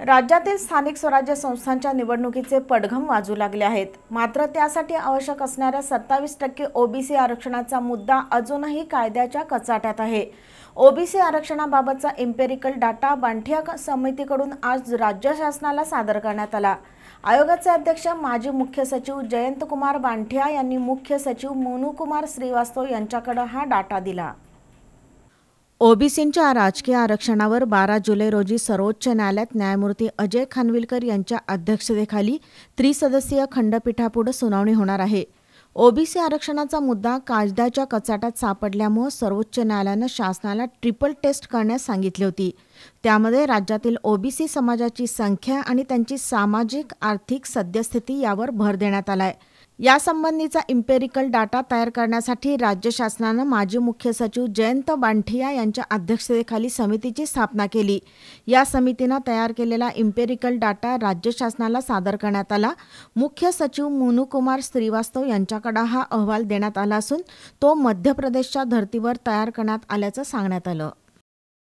राज्यातील स्थानिक स्वराज्य संस्थांच्या निवडणुकीचे पडघम वाजू लागले आहेत मात्र त्यासाठी आवश्यक असणाऱ्या सत्तावीस टक्के ओबीसी आरक्षणाचा मुद्दा अजूनही कायद्याच्या कचाट्यात आहे ओबीसी आरक्षणाबाबतचा इम्पेरिकल डाटा बांठिया समितीकडून आज राज्य शासनाला सादर करण्यात आला आयोगाचे अध्यक्ष माजी मुख्य सचिव जयंतकुमार बांठिया यांनी मुख्य सचिव मोनूकुमार श्रीवास्तव यांच्याकडे हा डाटा दिला ओबीसींच्या राजकीय आरक्षणावर बारा जुलै रोजी सर्वोच्च न्यायालयात न्यायमूर्ती अजय खानविलकर यांच्या अध्यक्षतेखाली त्रिसदस्यीय खंडपीठापुढे सुनावणी होणार आहे ओबीसी आरक्षणाचा मुद्दा काजद्याच्या कचाट्यात सापडल्यामुळे सर्वोच्च न्यायालयानं शासनाला ट्रिपल टेस्ट करण्यास सांगितली होती त्यामध्ये राज्यातील ओबीसी समाजाची संख्या आणि त्यांची सामाजिक आर्थिक सद्यस्थिती यावर भर देण्यात आला आहे यासंबंधीचा इम्पेरिकल डाटा तयार करण्यासाठी राज्य शासनानं माजी मुख्य सचिव जयंत बांठिया यांच्या अध्यक्षतेखाली समितीची स्थापना केली या समितीनं तयार केलेला इम्पेरिकल डाटा राज्य शासनाला सादर करण्यात आला मुख्य सचिव मोनुकुमार श्रीवास्तव यांच्याकडे हा अहवाल देण्यात आला असून तो मध्य प्रदेशच्या धर्तीवर तयार करण्यात आल्याचं सांगण्यात आलं